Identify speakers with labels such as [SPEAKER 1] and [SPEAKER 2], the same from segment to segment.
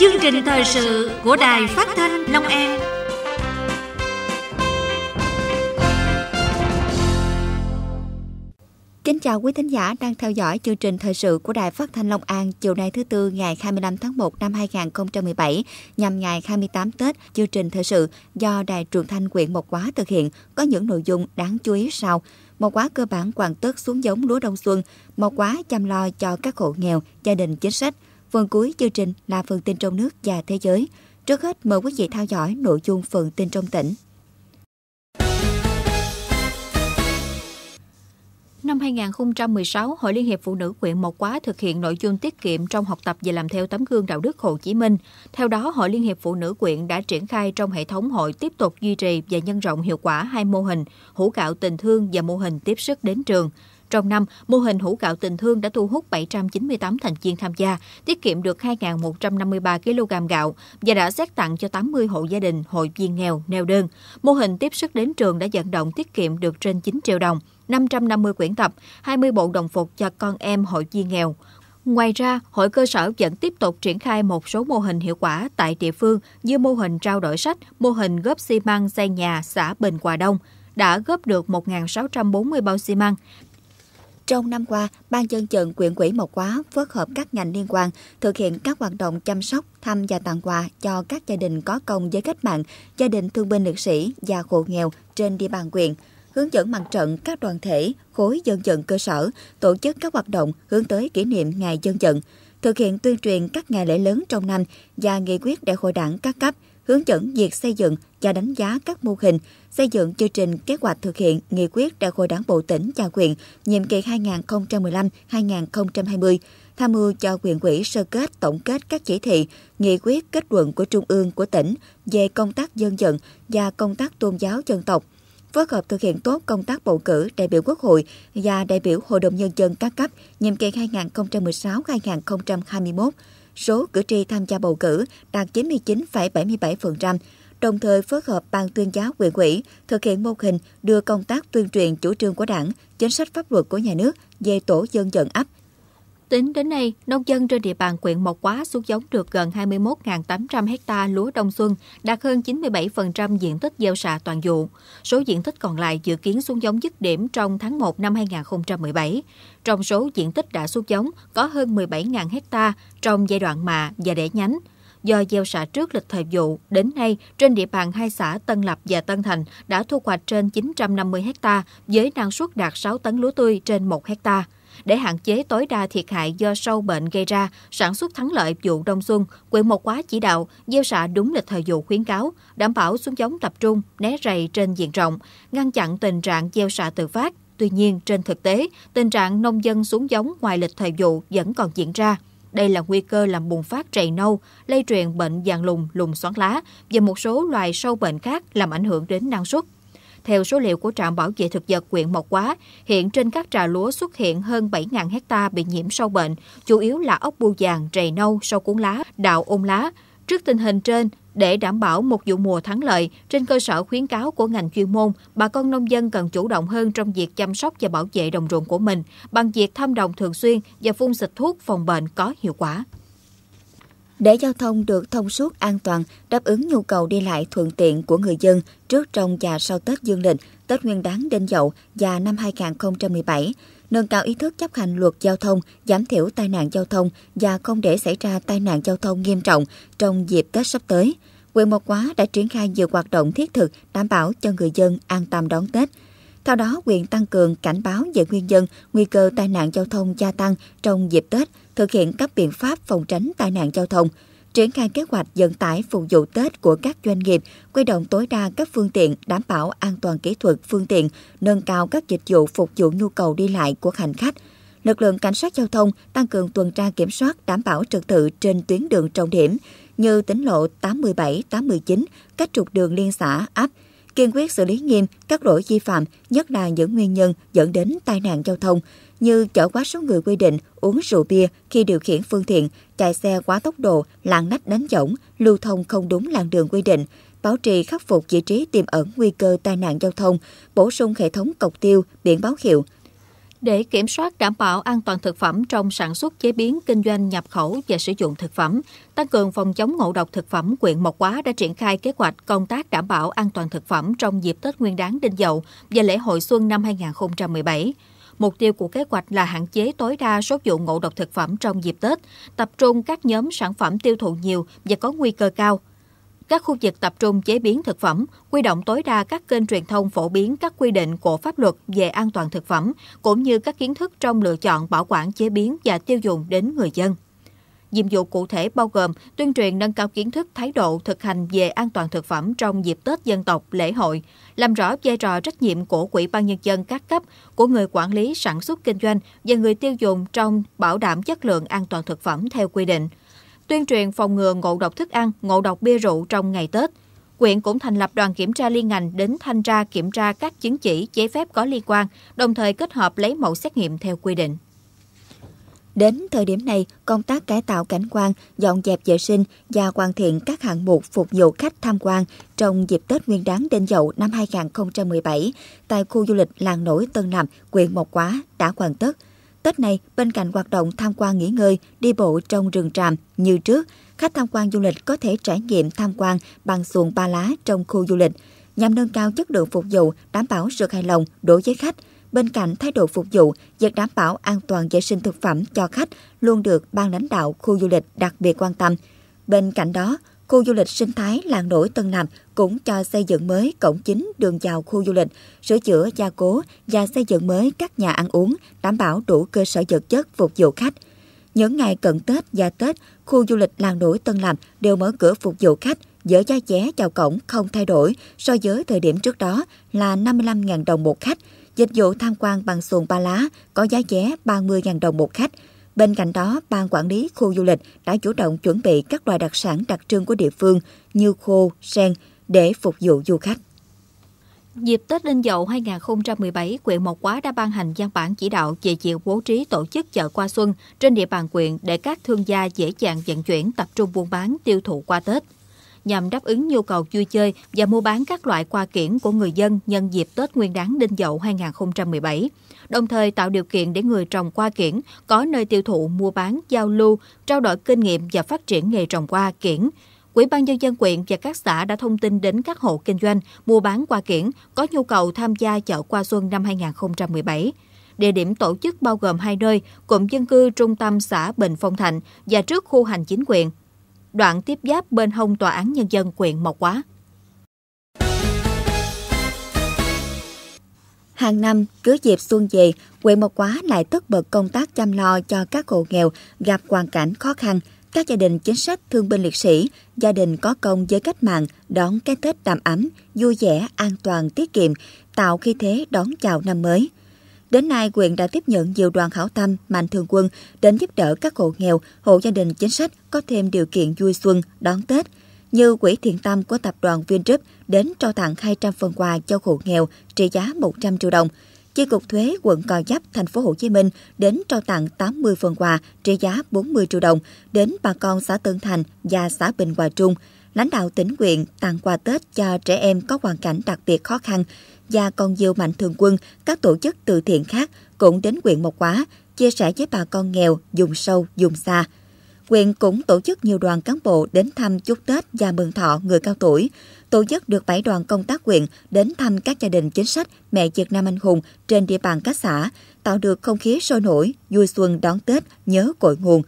[SPEAKER 1] chương trình thời sự của Đài Phát thanh
[SPEAKER 2] Long An. Kính chào quý thính giả đang theo dõi chương trình thời sự của Đài Phát thanh Long An chiều nay thứ tư ngày 25 tháng 1 năm 2017 nhằm ngày 28 Tết. Chương trình thời sự do Đài Truyền thanh huyện Mộc Hóa thực hiện có những nội dung đáng chú ý sau. Mộc Hóa cơ bản hoàn tất xuống giống lúa đông xuân, Mộc Hóa chăm lo cho các hộ nghèo, gia đình chính sách – Phần cuối chương trình là phần tin trong nước và thế giới. Trước hết mời quý vị theo dõi nội dung phần tin trong tỉnh.
[SPEAKER 1] Năm 2016, Hội Liên hiệp Phụ nữ huyện Mộc Quá thực hiện nội dung tiết kiệm trong học tập và làm theo tấm gương đạo đức Hồ Chí Minh. Theo đó, Hội Liên hiệp Phụ nữ huyện đã triển khai trong hệ thống hội tiếp tục duy trì và nhân rộng hiệu quả hai mô hình hũ gạo tình thương và mô hình tiếp sức đến trường. Trong năm, mô hình hũ gạo tình thương đã thu hút 798 thành viên tham gia, tiết kiệm được 2.153 kg gạo và đã xét tặng cho 80 hộ gia đình, hội viên nghèo, neo đơn. Mô hình tiếp sức đến trường đã vận động tiết kiệm được trên 9 triệu đồng, 550 quyển tập, 20 bộ đồng phục cho con em hội viên nghèo. Ngoài ra, hội cơ sở vẫn tiếp tục triển khai một số mô hình hiệu quả tại địa phương như mô hình trao đổi sách, mô hình góp xi măng xây nhà xã Bình Hòa Đông, đã góp được 1.640
[SPEAKER 2] bao xi măng, trong năm qua, Ban dân vận quyện quỹ Mộc Quá phối hợp các ngành liên quan thực hiện các hoạt động chăm sóc, thăm và tặng quà cho các gia đình có công với cách mạng, gia đình thương binh liệt sĩ và hộ nghèo trên địa bàn quyện hướng dẫn mặt trận các đoàn thể, khối dân dân cơ sở tổ chức các hoạt động hướng tới kỷ niệm Ngày Dân Dân thực hiện tuyên truyền các ngày lễ lớn trong năm và nghị quyết đại hội đảng các cấp, hướng dẫn việc xây dựng và đánh giá các mô hình, xây dựng chương trình kế hoạch thực hiện nghị quyết đại hội đảng bộ tỉnh và huyện nhiệm kỳ 2015-2020, tham mưu cho huyện ủy sơ kết tổng kết các chỉ thị, nghị quyết kết luận của Trung ương của tỉnh về công tác dân vận và công tác tôn giáo dân tộc – phối hợp thực hiện tốt công tác bầu cử đại biểu Quốc hội và đại biểu Hội đồng Nhân dân các cấp nhiệm kỳ 2016-2021. Số cử tri tham gia bầu cử đạt 99,77%, đồng thời phối hợp Ban tuyên giáo huyện ủy thực hiện mô hình đưa công tác tuyên truyền chủ trương của đảng, chính sách pháp luật của nhà nước về tổ dân dẫn ấp – Tính đến nay,
[SPEAKER 1] nông dân trên địa bàn huyện Mộc hóa xuống giống được gần 21.800 ha lúa đông xuân, đạt hơn 97% diện tích gieo xạ toàn vụ. Số diện tích còn lại dự kiến xuống giống dứt điểm trong tháng 1 năm 2017. Trong số diện tích đã xuống giống có hơn 17.000 ha trong giai đoạn mạ và đẻ nhánh do gieo xạ trước lịch thời vụ, đến nay trên địa bàn hai xã Tân Lập và Tân Thành đã thu hoạch trên 950 ha với năng suất đạt 6 tấn lúa tươi trên 1 hectare để hạn chế tối đa thiệt hại do sâu bệnh gây ra, sản xuất thắng lợi vụ đông xuân, quyện một quá chỉ đạo gieo xạ đúng lịch thời vụ khuyến cáo, đảm bảo xuống giống tập trung, né rầy trên diện rộng, ngăn chặn tình trạng gieo xạ tự phát. Tuy nhiên, trên thực tế, tình trạng nông dân xuống giống ngoài lịch thời vụ vẫn còn diễn ra. Đây là nguy cơ làm bùng phát trầy nâu, lây truyền bệnh vàng lùng, lùng xoắn lá và một số loài sâu bệnh khác làm ảnh hưởng đến năng suất. Theo số liệu của trạm bảo vệ thực vật huyện Mộc Quá, hiện trên các trà lúa xuất hiện hơn 7.000 hecta bị nhiễm sâu bệnh, chủ yếu là ốc bu vàng, rầy nâu, sâu cuốn lá, đạo ôm lá. Trước tình hình trên, để đảm bảo một vụ mùa thắng lợi, trên cơ sở khuyến cáo của ngành chuyên môn, bà con nông dân cần chủ động hơn trong việc chăm sóc và bảo vệ đồng ruộng của mình bằng việc thăm đồng thường xuyên và phun xịt thuốc phòng bệnh
[SPEAKER 2] có hiệu quả để giao thông được thông suốt an toàn, đáp ứng nhu cầu đi lại thuận tiện của người dân trước trong và sau Tết Dương lịch, Tết Nguyên đán Đinh Dậu và năm 2017, nâng cao ý thức chấp hành luật giao thông, giảm thiểu tai nạn giao thông và không để xảy ra tai nạn giao thông nghiêm trọng trong dịp Tết sắp tới. Quyền Mộc Quá đã triển khai nhiều hoạt động thiết thực đảm bảo cho người dân an tâm đón Tết. Theo đó, huyện tăng cường cảnh báo về nguyên nhân nguy cơ tai nạn giao thông gia tăng trong dịp Tết, thực hiện các biện pháp phòng tránh tai nạn giao thông, triển khai kế hoạch vận tải phục vụ Tết của các doanh nghiệp, quy động tối đa các phương tiện đảm bảo an toàn kỹ thuật phương tiện, nâng cao các dịch vụ phục vụ nhu cầu đi lại của hành khách. Lực lượng cảnh sát giao thông tăng cường tuần tra kiểm soát đảm bảo trật tự trên tuyến đường trọng điểm như tỉnh lộ 87, 89, các trục đường liên xã áp kiên quyết xử lý nghiêm các lỗi vi phạm, nhất là những nguyên nhân dẫn đến tai nạn giao thông như chở quá số người quy định, uống rượu bia khi điều khiển phương tiện, chạy xe quá tốc độ, lạng lách đánh võng, lưu thông không đúng làn đường quy định, bảo trì khắc phục vị trí tiềm ẩn nguy cơ tai nạn giao thông, bổ sung hệ thống cọc tiêu, biển báo hiệu,
[SPEAKER 1] để kiểm soát đảm bảo an toàn thực phẩm trong sản xuất chế biến, kinh doanh, nhập khẩu và sử dụng thực phẩm, tăng cường phòng chống ngộ độc thực phẩm, quyện Mộc Hóa đã triển khai kế hoạch công tác đảm bảo an toàn thực phẩm trong dịp Tết Nguyên đán Đinh Dậu và lễ hội xuân năm 2017. Mục tiêu của kế hoạch là hạn chế tối đa số vụ ngộ độc thực phẩm trong dịp Tết, tập trung các nhóm sản phẩm tiêu thụ nhiều và có nguy cơ cao, các khu vực tập trung chế biến thực phẩm, quy động tối đa các kênh truyền thông phổ biến các quy định của pháp luật về an toàn thực phẩm, cũng như các kiến thức trong lựa chọn bảo quản chế biến và tiêu dùng đến người dân. Nhiệm vụ cụ thể bao gồm tuyên truyền nâng cao kiến thức, thái độ thực hành về an toàn thực phẩm trong dịp Tết dân tộc, lễ hội, làm rõ vai trò trách nhiệm của Quỹ ban nhân dân các cấp, của người quản lý sản xuất kinh doanh và người tiêu dùng trong bảo đảm chất lượng an toàn thực phẩm theo quy định tuyên truyền phòng ngừa ngộ độc thức ăn, ngộ độc bia rượu trong ngày Tết. Quyện cũng thành lập đoàn kiểm tra liên ngành đến thanh tra kiểm tra các chứng chỉ, giấy phép có liên quan,
[SPEAKER 2] đồng thời kết hợp lấy mẫu xét nghiệm theo quy định. Đến thời điểm này, công tác cải tạo cảnh quan, dọn dẹp vệ sinh và hoàn thiện các hạng mục phục vụ khách tham quan trong dịp Tết Nguyên đán Đinh Dậu năm 2017 tại khu du lịch làng nổi Tân Nằm, Quyện Mộc Quá đã hoàn tất – Tết này, bên cạnh hoạt động tham quan nghỉ ngơi, đi bộ trong rừng tràm như trước, khách tham quan du lịch có thể trải nghiệm tham quan bằng xuồng ba lá trong khu du lịch, nhằm nâng cao chất lượng phục vụ, đảm bảo sự hài lòng đối với khách. Bên cạnh thái độ phục vụ, việc đảm bảo an toàn vệ sinh thực phẩm cho khách luôn được ban lãnh đạo khu du lịch đặc biệt quan tâm. Bên cạnh đó, Khu du lịch sinh thái làng nổi Tân Nam cũng cho xây dựng mới cổng chính đường vào khu du lịch, sửa chữa, gia cố và xây dựng mới các nhà ăn uống, đảm bảo đủ cơ sở vật chất phục vụ khách. Những ngày cận Tết và Tết, khu du lịch làng nổi Tân Làm đều mở cửa phục vụ khách giữa giá vé chào cổng không thay đổi so với thời điểm trước đó là 55.000 đồng một khách. Dịch vụ tham quan bằng xuồng ba lá có giá vé 30.000 đồng một khách – Bên cạnh đó, Ban Quản lý Khu Du lịch đã chủ động chuẩn bị các loại đặc sản đặc trưng của địa phương như khô, sen để phục vụ du khách.
[SPEAKER 1] Dịp Tết Đinh Dậu 2017, quyện Mộc Quá đã ban hành văn bản chỉ đạo về việc bố trí tổ chức chợ qua xuân trên địa bàn quyện để các thương gia dễ dàng vận chuyển tập trung buôn bán tiêu thụ qua Tết nhằm đáp ứng nhu cầu vui chơi và mua bán các loại qua kiển của người dân nhân dịp Tết Nguyên đáng Đinh Dậu 2017 đồng thời tạo điều kiện để người trồng hoa kiển có nơi tiêu thụ mua bán, giao lưu, trao đổi kinh nghiệm và phát triển nghề trồng hoa kiển. Quỹ ban nhân dân quyện và các xã đã thông tin đến các hộ kinh doanh mua bán hoa kiển có nhu cầu tham gia chợ qua xuân năm 2017. Địa điểm tổ chức bao gồm hai nơi, cụm dân cư trung tâm xã Bình Phong Thạnh và trước khu hành chính quyền. Đoạn tiếp giáp bên hông Tòa án Nhân dân quyện Mộc Quá.
[SPEAKER 2] Hàng năm, cứ dịp xuân về, huyện Mộc Quá lại tất bật công tác chăm lo cho các hộ nghèo gặp hoàn cảnh khó khăn, các gia đình chính sách thương binh liệt sĩ, gia đình có công với cách mạng đón cái Tết đầm ấm, vui vẻ, an toàn, tiết kiệm, tạo khí thế đón chào năm mới. Đến nay, huyện đã tiếp nhận nhiều đoàn hảo tâm, mạnh thường quân đến giúp đỡ các hộ nghèo, hộ gia đình chính sách có thêm điều kiện vui xuân, đón Tết – như Quỹ Thiện Tâm của Tập đoàn Vingroup đến trao tặng 200 phần quà cho hộ nghèo trị giá 100 triệu đồng. Chi cục thuế quận Cò Giáp thành phố Hồ Chí Minh đến trao tặng 80 phần quà trị giá 40 triệu đồng đến bà con xã Tân Thành và xã Bình Hòa Trung. Lãnh đạo tỉnh quyện tặng quà Tết cho trẻ em có hoàn cảnh đặc biệt khó khăn và còn nhiều mạnh thường quân, các tổ chức từ thiện khác cũng đến quyện một quá chia sẻ với bà con nghèo, dùng sâu, dùng xa quyền cũng tổ chức nhiều đoàn cán bộ đến thăm chúc Tết và mừng thọ người cao tuổi, tổ chức được 7 đoàn công tác quyền đến thăm các gia đình chính sách mẹ Việt Nam anh hùng trên địa bàn các xã, tạo được không khí sôi nổi, vui xuân đón Tết, nhớ cội nguồn.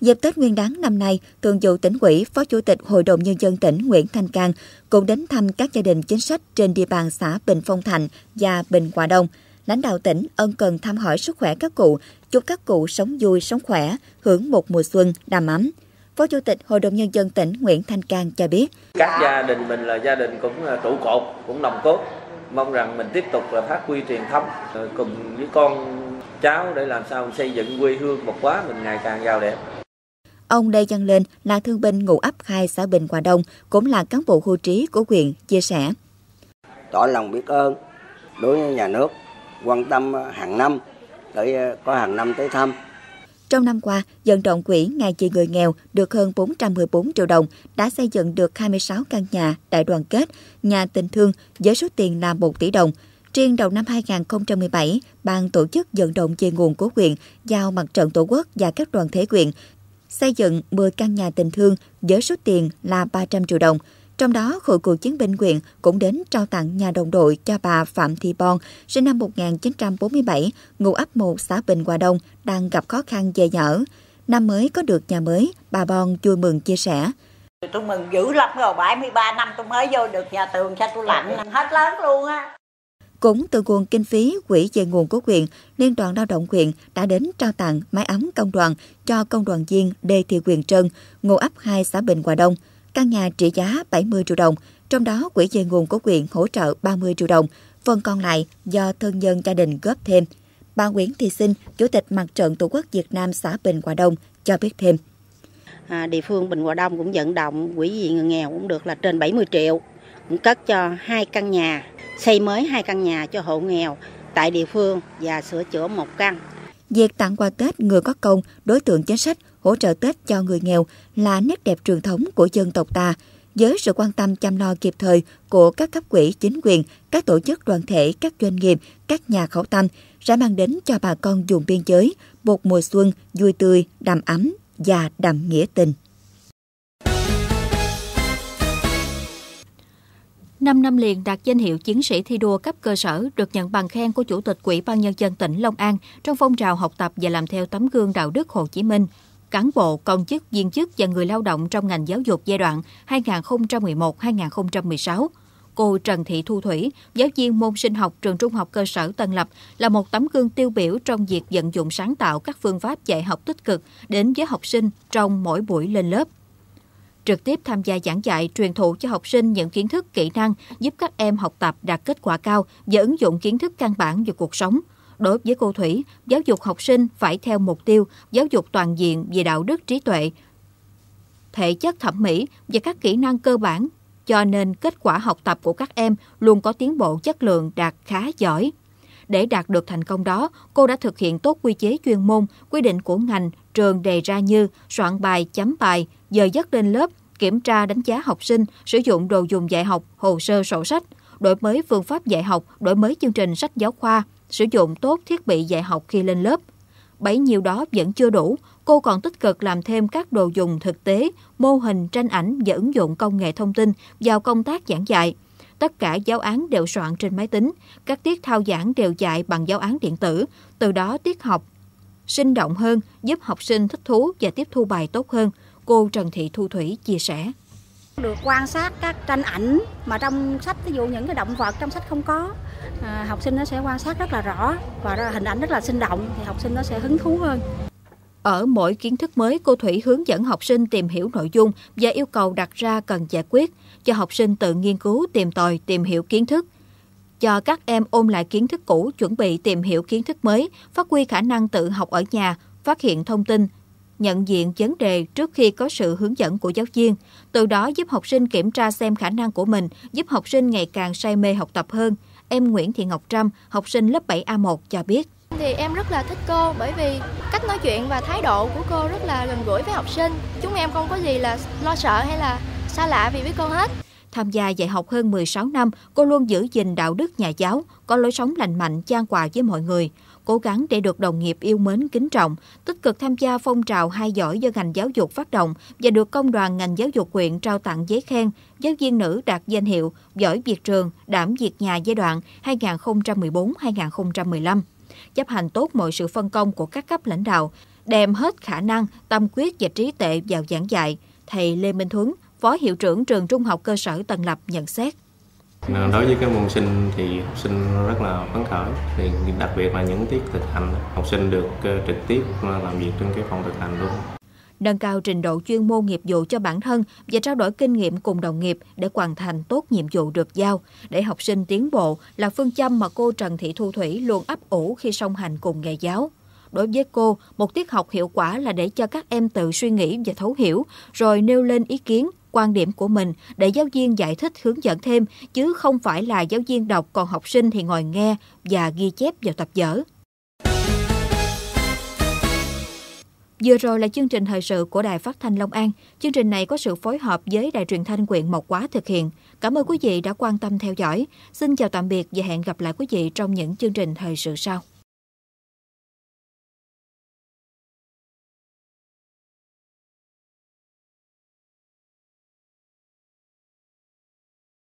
[SPEAKER 2] Dịp Tết Nguyên đán năm nay, Thường vụ tỉnh ủy, Phó Chủ tịch Hội đồng Nhân dân tỉnh Nguyễn Thanh Cang cũng đến thăm các gia đình chính sách trên địa bàn xã Bình Phong Thành và Bình Hòa Đông lãnh đạo tỉnh ân cần thăm hỏi sức khỏe các cụ chúc các cụ sống vui, sống khỏe, hưởng một mùa xuân đầm ấm. Phó Chủ tịch Hội đồng Nhân dân tỉnh Nguyễn Thanh Cang cho biết.
[SPEAKER 1] Các gia đình mình là gia đình cũng à, trụ cột, cũng nồng cốt. Mong rằng mình tiếp tục là phát huy truyền thống cùng với con cháu để làm sao xây dựng quê hương một quá mình ngày càng giàu đẹp.
[SPEAKER 2] Ông Lê Văn Lên là thương binh ngụ ấp 2 xã Bình Hòa Đông, cũng là cán bộ hưu trí của huyện, chia sẻ. Tỏ lòng biết ơn đối với nhà nước, quan tâm hàng năm để ờ, có hàng năm tới thăm. Trong năm qua, dân trọng quỹ Ngày Chị Người Nghèo được hơn 414 triệu đồng, đã xây dựng được 26 căn nhà đại đoàn kết, nhà tình thương với số tiền là 1 tỷ đồng. Riêng đầu năm 2017, Ban tổ chức vận động về nguồn của quyền giao mặt trận Tổ quốc và các đoàn thể quyền xây dựng 10 căn nhà tình thương với số tiền là 300 triệu đồng – trong đó, Hội cựu chiến binh huyện cũng đến trao tặng nhà đồng đội cho bà Phạm Thị Bon, sinh năm 1947, ngụ ấp 1 xã Bình Hòa Đông, đang gặp khó khăn về nhà Năm mới có được nhà mới, bà Bon vui mừng chia sẻ. Tôi mừng dữ lắm rồi, 73 năm tôi mới vô được nhà tường, sao tôi lạnh hết lớn luôn á. Cũng từ nguồn kinh phí quỹ về nguồn của huyện, Liên đoàn Lao động huyện đã đến trao tặng máy ấm công đoàn cho công đoàn viên Đê Thị Quyền Trân, ngụ ấp 2 xã Bình Hòa Đông. Căn nhà trị giá 70 triệu đồng, trong đó quỹ về nguồn của quyền hỗ trợ 30 triệu đồng, phần còn lại do thân nhân gia đình góp thêm. Bà Nguyễn Thị Sinh, Chủ tịch Mặt trận Tổ quốc Việt Nam xã Bình Hòa Đông cho biết thêm. À, địa phương Bình Hòa Đông cũng vận động quỹ vì người nghèo cũng được là trên 70 triệu, cũng cất cho hai căn nhà, xây mới hai căn nhà cho hộ nghèo tại địa phương và sửa chữa một căn. Việc tặng quà Tết người có công, đối tượng chính sách hỗ trợ Tết cho người nghèo là nét đẹp truyền thống của dân tộc ta, với sự quan tâm chăm lo kịp thời của các cấp quỹ chính quyền, các tổ chức đoàn thể, các doanh nghiệp, các nhà khẩu tâm sẽ mang đến cho bà con vùng biên giới một mùa xuân vui tươi, đầm ấm và đầm nghĩa tình.
[SPEAKER 1] 5 năm liền đạt danh hiệu chiến sĩ thi đua cấp cơ sở, được nhận bằng khen của Chủ tịch quỹ ban Nhân dân tỉnh Long An trong phong trào học tập và làm theo tấm gương đạo đức Hồ Chí Minh cán bộ, công chức, viên chức và người lao động trong ngành giáo dục giai đoạn 2011-2016. Cô Trần Thị Thu Thủy, giáo viên môn sinh học trường trung học cơ sở Tân Lập, là một tấm gương tiêu biểu trong việc vận dụng sáng tạo các phương pháp dạy học tích cực đến với học sinh trong mỗi buổi lên lớp trực tiếp tham gia giảng dạy truyền thụ cho học sinh những kiến thức kỹ năng giúp các em học tập đạt kết quả cao và ứng dụng kiến thức căn bản vào cuộc sống Đối với cô Thủy, giáo dục học sinh phải theo mục tiêu giáo dục toàn diện về đạo đức trí tuệ, thể chất thẩm mỹ và các kỹ năng cơ bản, cho nên kết quả học tập của các em luôn có tiến bộ chất lượng đạt khá giỏi. Để đạt được thành công đó, cô đã thực hiện tốt quy chế chuyên môn, quy định của ngành, trường đề ra như soạn bài, chấm bài, giờ giấc lên lớp, kiểm tra đánh giá học sinh, sử dụng đồ dùng dạy học, hồ sơ sổ sách, đổi mới phương pháp dạy học, đổi mới chương trình sách giáo khoa, sử dụng tốt thiết bị dạy học khi lên lớp. Bấy nhiêu đó vẫn chưa đủ, cô còn tích cực làm thêm các đồ dùng thực tế, mô hình, tranh ảnh và ứng dụng công nghệ thông tin vào công tác giảng dạy. Tất cả giáo án đều soạn trên máy tính, các tiết thao giảng đều dạy bằng giáo án điện tử, từ đó tiết học sinh động hơn, giúp học sinh thích thú và tiếp thu bài tốt hơn, cô Trần Thị Thu Thủy chia sẻ.
[SPEAKER 2] Được quan sát các tranh ảnh
[SPEAKER 1] mà trong sách, ví dụ những cái động vật trong sách không có, à, học sinh nó sẽ quan sát rất là rõ và hình ảnh rất là sinh động thì học sinh nó sẽ hứng thú hơn. Ở mỗi kiến thức mới, cô Thủy hướng dẫn học sinh tìm hiểu nội dung và yêu cầu đặt ra cần giải quyết, cho học sinh tự nghiên cứu, tìm tòi, tìm hiểu kiến thức. Cho các em ôm lại kiến thức cũ, chuẩn bị tìm hiểu kiến thức mới, phát huy khả năng tự học ở nhà, phát hiện thông tin, nhận diện vấn đề trước khi có sự hướng dẫn của giáo viên, từ đó giúp học sinh kiểm tra xem khả năng của mình, giúp học sinh ngày càng say mê học tập hơn. Em Nguyễn Thị Ngọc Trâm, học sinh lớp 7A1 cho biết. Thì em rất là thích cô bởi vì cách nói chuyện và thái độ của cô rất là gần gũi với học sinh. Chúng em không có gì là lo sợ hay là xa lạ vì với cô hết. Tham gia dạy học hơn 16 năm, cô luôn giữ gìn đạo đức nhà giáo, có lối sống lành mạnh, trang quà với mọi người. Cố gắng để được đồng nghiệp yêu mến, kính trọng, tích cực tham gia phong trào hai giỏi do ngành giáo dục phát động và được công đoàn ngành giáo dục huyện trao tặng giấy khen giáo viên nữ đạt danh hiệu giỏi việc trường, đảm việc nhà giai đoạn 2014-2015 chấp hành tốt mọi sự phân công của các cấp lãnh đạo, đem hết khả năng, tâm quyết và trí tuệ vào giảng dạy. Thầy Lê Minh Thuấn, Phó Hiệu trưởng trường Trung học cơ sở Tân Lập nhận xét. Ờ, đối với các môn sinh thì học sinh rất là phấn khởi, thì đặc biệt là những tiết thực hành, học sinh được ờ, trực tiếp ờ, làm việc trên cái phòng thực hành luôn. Nâng cao trình độ chuyên môn nghiệp vụ cho bản thân và trao đổi kinh nghiệm cùng đồng nghiệp để hoàn thành tốt nhiệm vụ được giao, để học sinh tiến bộ là phương châm mà cô Trần Thị Thu Thủy luôn ấp ủ khi song hành cùng nghề giáo. Đối với cô, một tiết học hiệu quả là để cho các em tự suy nghĩ và thấu hiểu, rồi nêu lên ý kiến, quan điểm của mình để giáo viên giải thích hướng dẫn thêm, chứ không phải là giáo viên đọc còn học sinh thì ngồi nghe và ghi chép vào tập vở. Vừa rồi là chương trình thời sự của Đài Phát thanh Long An. Chương trình này có sự phối hợp với Đài truyền thanh quyện Mộc Quá thực hiện. Cảm ơn quý vị đã quan tâm theo dõi. Xin chào tạm biệt và hẹn gặp lại quý vị trong những chương trình thời sự sau.